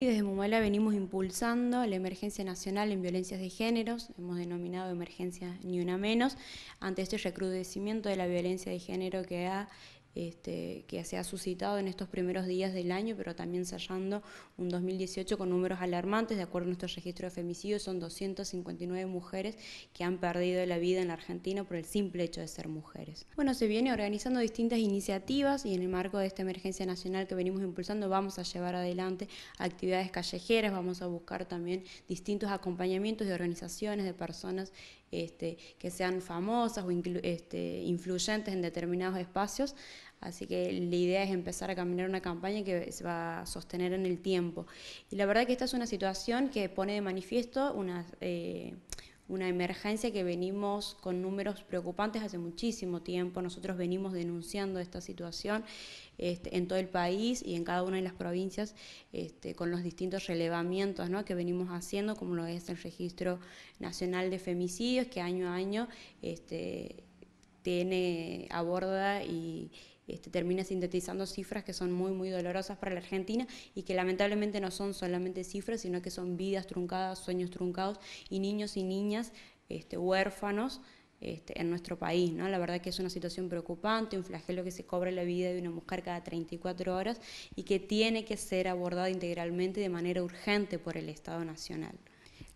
Desde Mumala venimos impulsando la emergencia nacional en violencias de género, hemos denominado emergencia ni una menos, ante este recrudecimiento de la violencia de género que ha este, que se ha suscitado en estos primeros días del año, pero también cerrando un 2018 con números alarmantes. De acuerdo a nuestro registro de femicidios, son 259 mujeres que han perdido la vida en la Argentina por el simple hecho de ser mujeres. Bueno, se viene organizando distintas iniciativas y en el marco de esta emergencia nacional que venimos impulsando vamos a llevar adelante actividades callejeras, vamos a buscar también distintos acompañamientos de organizaciones, de personas este, que sean famosas o este, influyentes en determinados espacios Así que la idea es empezar a caminar una campaña que se va a sostener en el tiempo. Y la verdad que esta es una situación que pone de manifiesto una, eh, emergencia que venimos con números preocupantes hace muchísimo tiempo. Nosotros venimos denunciando esta situación este, en todo el país y en cada una de las provincias este, con los distintos relevamientos que venimos haciendo, como lo es el Registro Nacional de Femicidios, que año a año... Este, tiene, aborda y este, termina sintetizando cifras que son muy, muy dolorosas para la Argentina y que lamentablemente no son solamente cifras, sino que son vidas truncadas, sueños truncados y niños y niñas este, huérfanos este, en nuestro país. ¿no? La verdad que es una situación preocupante, un flagelo que se cobra la vida de una mujer cada 34 horas y que tiene que ser abordada integralmente de manera urgente por el Estado Nacional.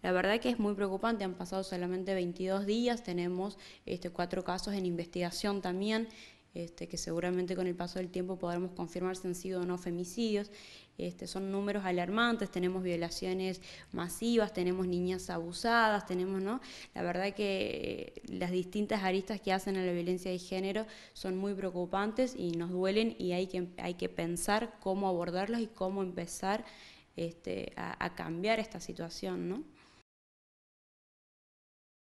La verdad que es muy preocupante, han pasado solamente 22 días, tenemos este, cuatro casos en investigación también. Este, que seguramente con el paso del tiempo podremos confirmar si han sido o no femicidios. Este, son números alarmantes, tenemos violaciones masivas, tenemos niñas abusadas, tenemos, ¿no? La verdad que eh, las distintas aristas que hacen a la violencia de género son muy preocupantes y nos duelen y hay que, hay que pensar cómo abordarlos y cómo empezar este, a, a cambiar esta situación, ¿no?